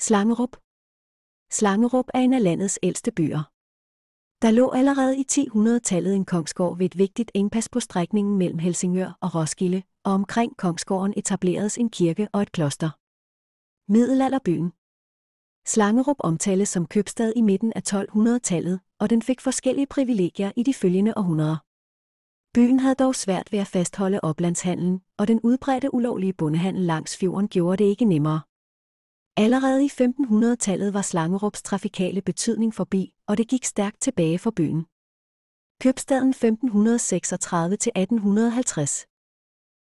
Slangerup Slangerup er en af landets ældste byer. Der lå allerede i 1000-tallet en kongsgård ved et vigtigt indpas på strækningen mellem Helsingør og Roskilde, og omkring kongsgården etableredes en kirke og et kloster. Middelalderbyen Slangerup omtales som købstad i midten af 1200-tallet, og den fik forskellige privilegier i de følgende århundreder. Byen havde dog svært ved at fastholde oplandshandlen, og den udbredte ulovlige bondehandel langs fjorden gjorde det ikke nemmere. Allerede i 1500-tallet var Slangerups trafikale betydning forbi, og det gik stærkt tilbage for byen. Købstaden 1536-1850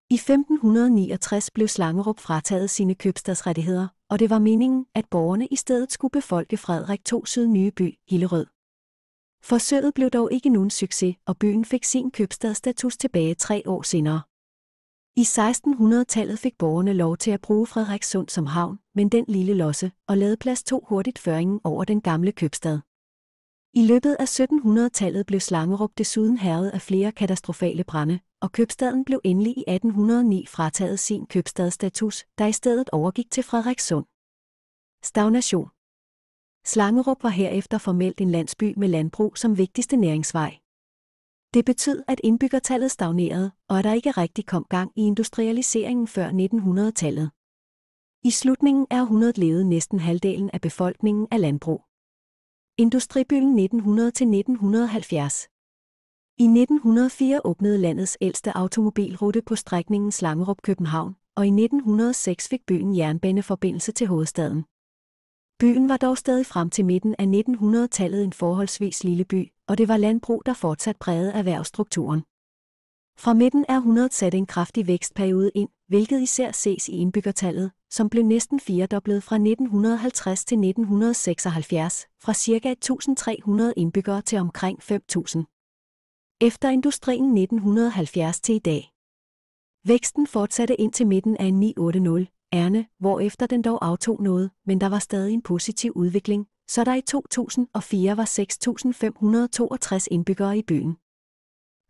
I 1569 blev Slangerup frataget sine købstadsrettigheder, og det var meningen, at borgerne i stedet skulle befolke Frederik 2 syd nye by, Hillerød. Forsøget blev dog ikke nogen succes, og byen fik sin købstadsstatus tilbage tre år senere. I 1600-tallet fik borgerne lov til at bruge Frederikssund som havn, men den lille losse, og ladeplads tog hurtigt føringen over den gamle købstad. I løbet af 1700-tallet blev Slangerup desuden herret af flere katastrofale brænde, og købstaden blev endelig i 1809 frataget sin købstadsstatus, der i stedet overgik til Frederikssund. Stagnation Slangerup var herefter formelt en landsby med landbrug som vigtigste næringsvej. Det betød, at indbyggertallet stagnerede, og at der ikke rigtig kom gang i industrialiseringen før 1900-tallet. I slutningen af århundredet levede næsten halvdelen af befolkningen af landbrug. Industribyen 1900-1970 I 1904 åbnede landets ældste automobilrute på strækningen Slangerup-København, og i 1906 fik byen jernbaneforbindelse til hovedstaden. Byen var dog stadig frem til midten af 1900-tallet en forholdsvis lille by, og det var landbrug, der fortsat prægede erhvervsstrukturen. Fra midten af 100 satte en kraftig vækstperiode ind, hvilket især ses i indbyggertallet, som blev næsten firedoblet fra 1950 til 1976, fra ca. 1.300 indbyggere til omkring 5.000. Efter industrien 1970 til i dag. Væksten fortsatte ind til midten af 980 erne, hvorefter den dog aftog noget, men der var stadig en positiv udvikling, så der i 2004 var 6.562 indbyggere i byen.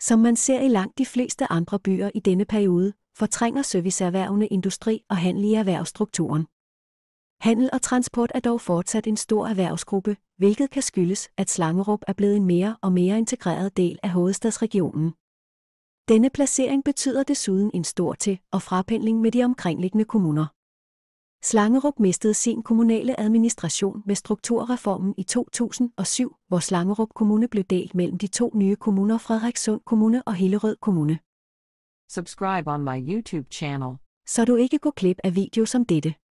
Som man ser i langt de fleste andre byer i denne periode, fortrænger serviceerhvervene industri og handel i erhvervsstrukturen. Handel og transport er dog fortsat en stor erhvervsgruppe, hvilket kan skyldes, at Slangerup er blevet en mere og mere integreret del af hovedstadsregionen. Denne placering betyder desuden en stor til- og frapendling med de omkringliggende kommuner. Slangerup mistede sin kommunale administration med strukturreformen i 2007, hvor Slangerup Kommune blev delt mellem de to nye kommuner Frederikssund Kommune og Hillerød Kommune. Subscribe on my YouTube channel. Så du ikke går klip af video som dette.